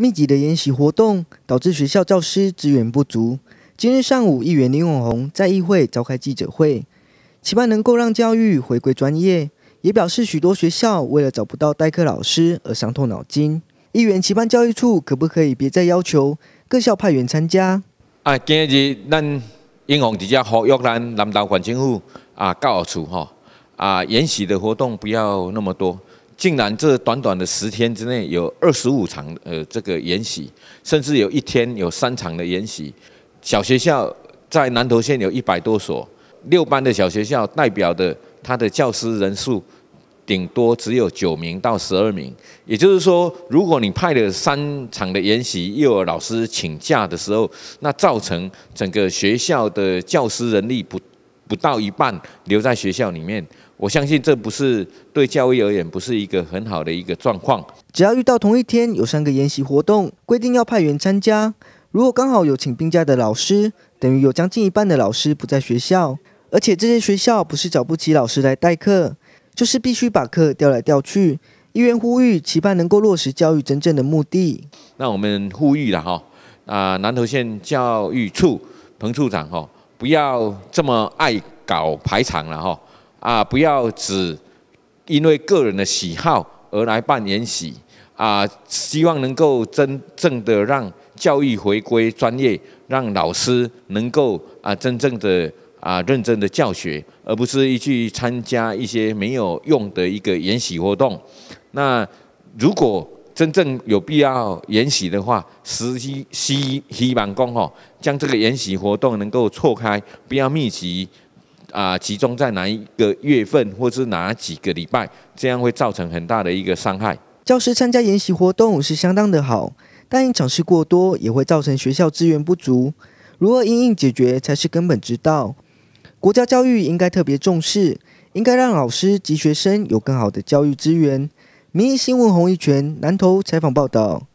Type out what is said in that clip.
密集的研习活动导致学校教师资源不足。今日上午，议员林永红在议会召开记者会，期盼能够让教育回归专业，也表示许多学校为了找不到代课老师而伤透脑筋。议员期盼教育处可不可以别再要求各校派员参加？啊，今日咱英宏直接呼吁咱南投县政府啊，教育处吼啊，研习的活动不要那么多。竟然这短短的十天之内有二十五场呃这个研习，甚至有一天有三场的研习。小学校在南投县有一百多所，六班的小学校代表的他的教师人数顶多只有九名到十二名。也就是说，如果你派了三场的研习，又有老师请假的时候，那造成整个学校的教师人力不。不到一半留在学校里面，我相信这不是对教育而言不是一个很好的一个状况。只要遇到同一天有三个研习活动，规定要派员参加。如果刚好有请病假的老师，等于有将近一半的老师不在学校。而且这些学校不是找不起老师来代课，就是必须把课调来调去。议员呼吁期盼能够落实教育真正的目的。那我们呼吁了哈，啊，南投县教育处彭处长哈。不要这么爱搞排场了哈！啊，不要只因为个人的喜好而来办宴席啊！希望能够真正的让教育回归专业，让老师能够啊真正的啊认真的教学，而不是一去参加一些没有用的一个演习活动。那如果真正有必要研习的话，实际吸希望工吼，将这个研习活动能够错开，不要密集啊，集中在哪一个月份或是哪几个礼拜，这样会造成很大的一个伤害。教师参加研习活动是相当的好，但因尝试过多也会造成学校资源不足。如何因应解决才是根本之道？国家教育应该特别重视，应该让老师及学生有更好的教育资源。民意新闻，洪一泉南投采访报道。